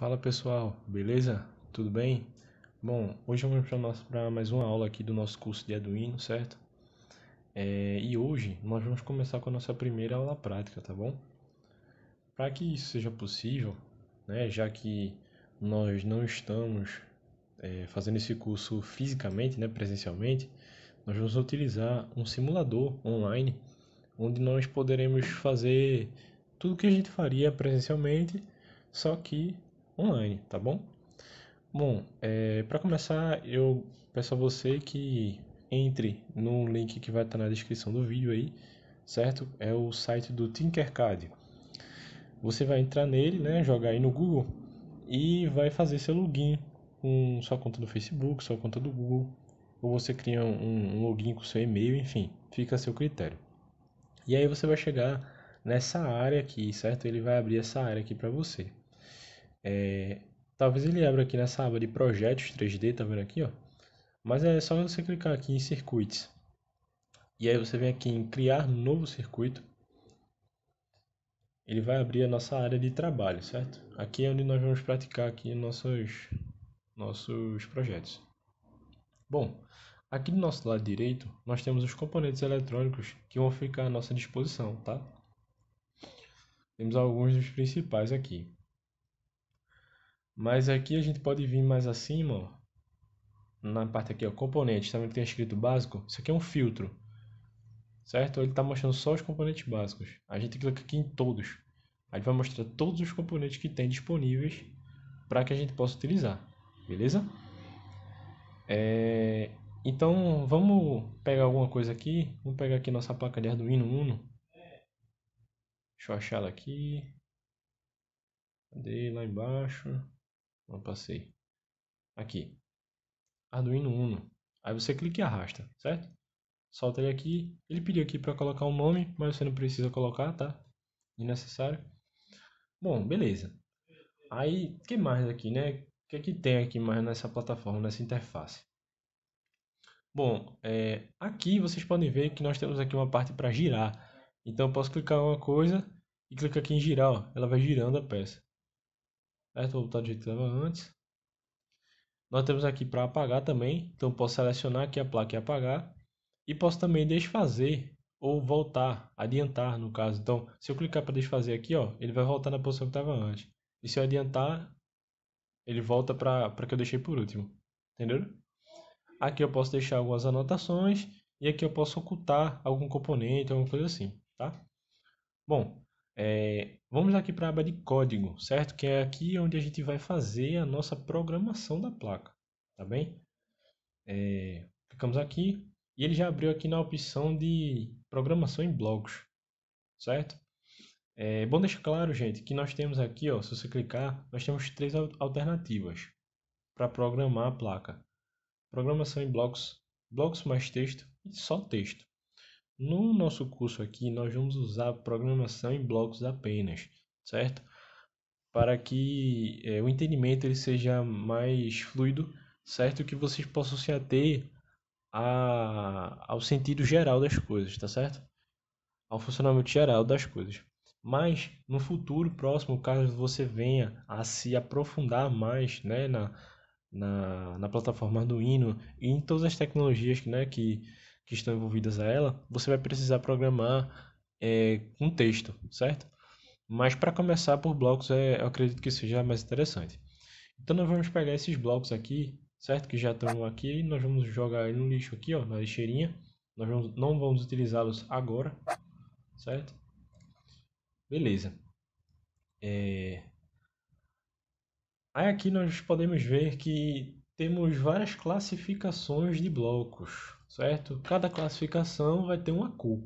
Fala pessoal, beleza? Tudo bem? Bom, hoje vamos para mais uma aula aqui do nosso curso de Arduino, certo? É, e hoje nós vamos começar com a nossa primeira aula prática, tá bom? Para que isso seja possível, né, já que nós não estamos é, fazendo esse curso fisicamente, né, presencialmente, nós vamos utilizar um simulador online onde nós poderemos fazer tudo que a gente faria presencialmente, só que online, tá bom? Bom, é, para começar, eu peço a você que entre no link que vai estar tá na descrição do vídeo aí, certo? É o site do Tinkercad. Você vai entrar nele, né, jogar aí no Google e vai fazer seu login com sua conta do Facebook, sua conta do Google, ou você cria um, um login com seu e-mail, enfim, fica a seu critério. E aí você vai chegar nessa área aqui, certo? Ele vai abrir essa área aqui para você. É, talvez ele abra aqui nessa aba de projetos 3D, tá vendo aqui, ó? Mas é só você clicar aqui em circuitos. E aí você vem aqui em criar novo circuito. Ele vai abrir a nossa área de trabalho, certo? Aqui é onde nós vamos praticar aqui nossos, nossos projetos. Bom, aqui do nosso lado direito, nós temos os componentes eletrônicos que vão ficar à nossa disposição, tá? Temos alguns dos principais aqui. Mas aqui a gente pode vir mais acima, ó, na parte aqui, ó, componentes, também tem escrito básico, isso aqui é um filtro, certo? Ele está mostrando só os componentes básicos. A gente clica aqui em todos, aí vai mostrar todos os componentes que tem disponíveis para que a gente possa utilizar, beleza? É... Então, vamos pegar alguma coisa aqui, vamos pegar aqui nossa placa de Arduino Uno, deixa eu achar ela aqui, cadê, lá embaixo... Não passei. Aqui. Arduino Uno. Aí você clica e arrasta, certo? Solta ele aqui. Ele pediu aqui para colocar o um nome, mas você não precisa colocar, tá? Innecessário. Bom, beleza. Aí, o que mais aqui, né? O que é que tem aqui mais nessa plataforma, nessa interface? Bom, é, aqui vocês podem ver que nós temos aqui uma parte para girar. Então eu posso clicar uma coisa e clicar aqui em girar, ó, ela vai girando a peça. Aí vou voltar do jeito que estava antes. Nós temos aqui para apagar também, então posso selecionar aqui a placa e apagar. E posso também desfazer ou voltar, adiantar no caso. Então, se eu clicar para desfazer aqui, ó, ele vai voltar na posição que estava antes. E se eu adiantar, ele volta para que eu deixei por último. Entenderam? Aqui eu posso deixar algumas anotações e aqui eu posso ocultar algum componente, alguma coisa assim, tá? Bom, é, vamos aqui para a aba de código, certo? Que é aqui onde a gente vai fazer a nossa programação da placa, tá bem? É, clicamos aqui e ele já abriu aqui na opção de programação em blocos, certo? É bom deixar claro, gente, que nós temos aqui, ó, se você clicar, nós temos três alternativas para programar a placa. Programação em blocos, blocos mais texto e só texto, no nosso curso aqui, nós vamos usar programação em blocos apenas, certo? Para que é, o entendimento ele seja mais fluido, certo? Que vocês possam se ater a, ao sentido geral das coisas, tá certo? Ao funcionamento geral das coisas. Mas no futuro próximo, caso você venha a se aprofundar mais né, na, na, na plataforma Arduino e em todas as tecnologias né, que que estão envolvidas a ela, você vai precisar programar é, um texto, certo? Mas para começar por blocos, é, eu acredito que seja mais interessante. Então nós vamos pegar esses blocos aqui, certo? Que já estão aqui, nós vamos jogar no lixo aqui, ó, na lixeirinha. Nós vamos, não vamos utilizá-los agora, certo? Beleza. É... Aí aqui nós podemos ver que temos várias classificações de blocos, certo? Cada classificação vai ter uma cor.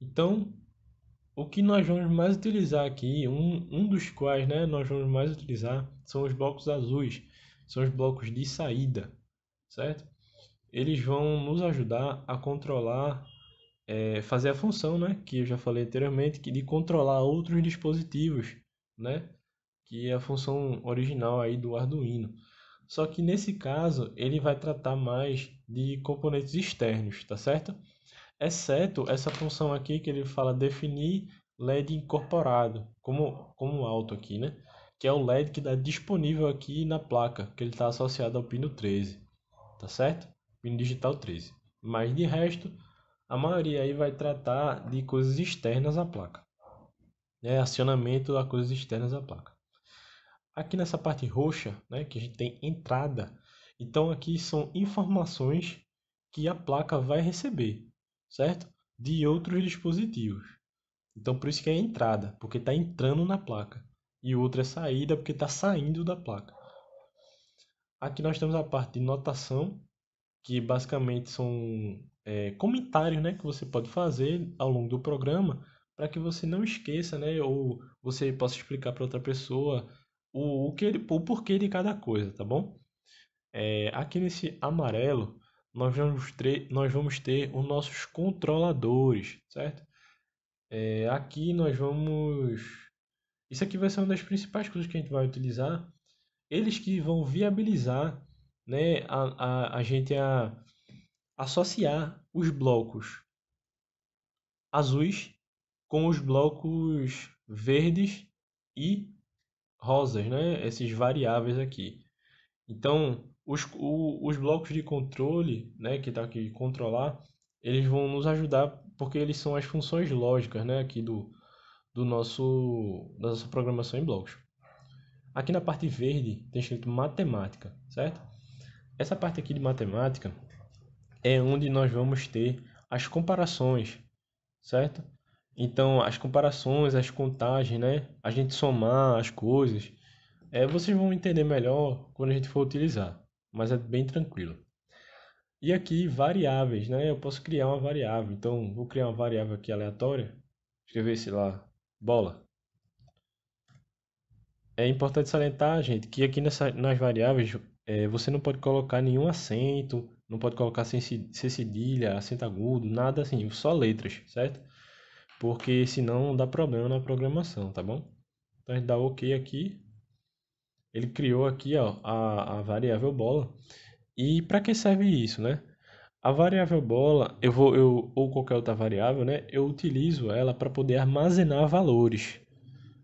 Então, o que nós vamos mais utilizar aqui, um, um dos quais né, nós vamos mais utilizar, são os blocos azuis, são os blocos de saída, certo? Eles vão nos ajudar a controlar, é, fazer a função, né, que eu já falei anteriormente, que de controlar outros dispositivos, né, que é a função original aí do Arduino. Só que nesse caso, ele vai tratar mais de componentes externos, tá certo? Exceto essa função aqui que ele fala definir LED incorporado, como, como alto aqui, né? Que é o LED que está disponível aqui na placa, que ele está associado ao pino 13, tá certo? Pino digital 13. Mas de resto, a maioria aí vai tratar de coisas externas à placa. Né? Acionamento a coisas externas à placa. Aqui nessa parte roxa, né, que a gente tem entrada, então aqui são informações que a placa vai receber, certo? De outros dispositivos. Então por isso que é entrada, porque está entrando na placa. E outra é saída, porque está saindo da placa. Aqui nós temos a parte de notação, que basicamente são é, comentários né, que você pode fazer ao longo do programa para que você não esqueça, né, ou você possa explicar para outra pessoa o, o, que ele, o porquê de cada coisa, tá bom? É, aqui nesse amarelo, nós vamos, ter, nós vamos ter os nossos controladores, certo? É, aqui nós vamos... Isso aqui vai ser uma das principais coisas que a gente vai utilizar. Eles que vão viabilizar né, a, a, a gente a associar os blocos azuis com os blocos verdes e rosas, né? Esses variáveis aqui. Então, os, o, os blocos de controle, né, que está aqui controlar, eles vão nos ajudar porque eles são as funções lógicas, né, aqui do, do nosso da nossa programação em blocos. Aqui na parte verde tem escrito matemática, certo? Essa parte aqui de matemática é onde nós vamos ter as comparações, certo? Então, as comparações, as contagens, né? A gente somar as coisas, é, vocês vão entender melhor quando a gente for utilizar, mas é bem tranquilo. E aqui, variáveis, né? Eu posso criar uma variável. Então, vou criar uma variável aqui aleatória. Escrever, sei lá, bola. É importante salientar, gente, que aqui nessa, nas variáveis é, você não pode colocar nenhum acento, não pode colocar sem, sem cedilha, acento agudo, nada assim, só letras, certo? porque senão dá problema na programação, tá bom? Então a gente dá OK aqui. Ele criou aqui ó, a, a variável bola. E para que serve isso, né? A variável bola, eu vou, eu, ou qualquer outra variável, né? Eu utilizo ela para poder armazenar valores,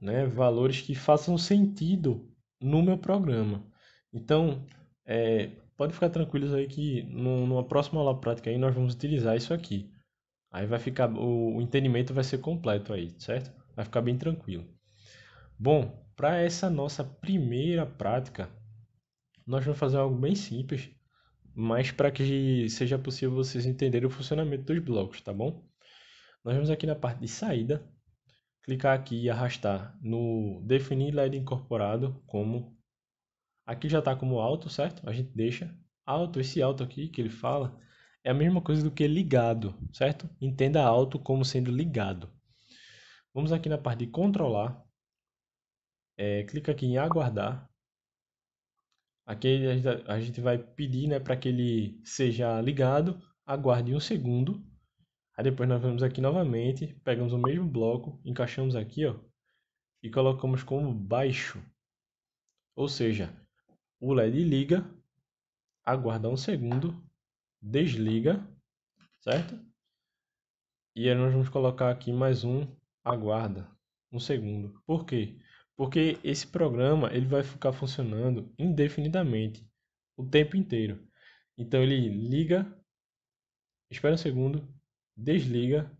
né? Valores que façam sentido no meu programa. Então, é, pode ficar tranquilos aí que numa próxima aula prática aí nós vamos utilizar isso aqui. Aí vai ficar o, o entendimento vai ser completo aí, certo? Vai ficar bem tranquilo. Bom, para essa nossa primeira prática, nós vamos fazer algo bem simples, mas para que seja possível vocês entenderem o funcionamento dos blocos, tá bom? Nós vamos aqui na parte de saída, clicar aqui e arrastar no definir LED incorporado como aqui já está como alto, certo? A gente deixa alto esse alto aqui que ele fala é a mesma coisa do que ligado, certo? Entenda alto como sendo ligado. Vamos aqui na parte de controlar. É, clica aqui em aguardar. Aqui a gente, vai pedir né, para que ele seja ligado. Aguarde um segundo. Aí depois nós vamos aqui novamente, pegamos o mesmo bloco, encaixamos aqui ó, e colocamos como baixo. Ou seja, o LED liga, aguarda um segundo desliga, certo? E aí nós vamos colocar aqui mais um aguarda, um segundo. Por quê? Porque esse programa ele vai ficar funcionando indefinidamente, o tempo inteiro. Então ele liga, espera um segundo, desliga,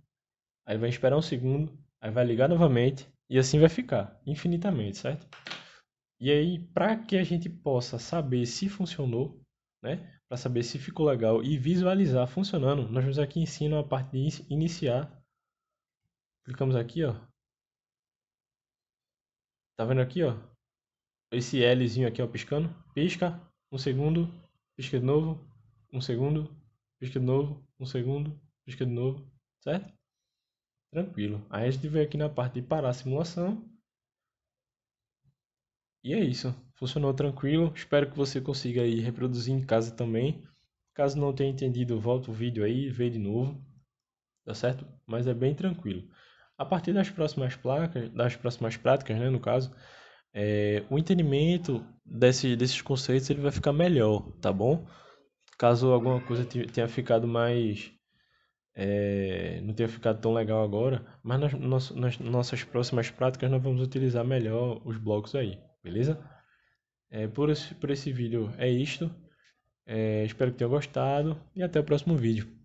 aí vai esperar um segundo, aí vai ligar novamente e assim vai ficar infinitamente, certo? E aí, para que a gente possa saber se funcionou, né? para saber se ficou legal e visualizar funcionando, nós vamos aqui em cima a parte de iniciar. Clicamos aqui, ó. Tá vendo aqui, ó? Esse Lzinho aqui, ó, piscando. Pisca, um segundo, pisca de novo, um segundo, pisca de novo, um segundo, pisca de novo, certo? Tranquilo. Aí a gente vem aqui na parte de parar a simulação. E é isso funcionou tranquilo. Espero que você consiga aí reproduzir em casa também. Caso não tenha entendido, volta o vídeo aí e vê de novo. Tá certo? Mas é bem tranquilo. A partir das próximas placas, das próximas práticas, né, no caso, é, o entendimento desse, desses conceitos ele vai ficar melhor, tá bom? Caso alguma coisa tenha ficado mais é, não tenha ficado tão legal agora, mas nas, nas, nas nossas próximas práticas nós vamos utilizar melhor os blocos aí, beleza? É, por, esse, por esse vídeo é isto. É, espero que tenham gostado e até o próximo vídeo.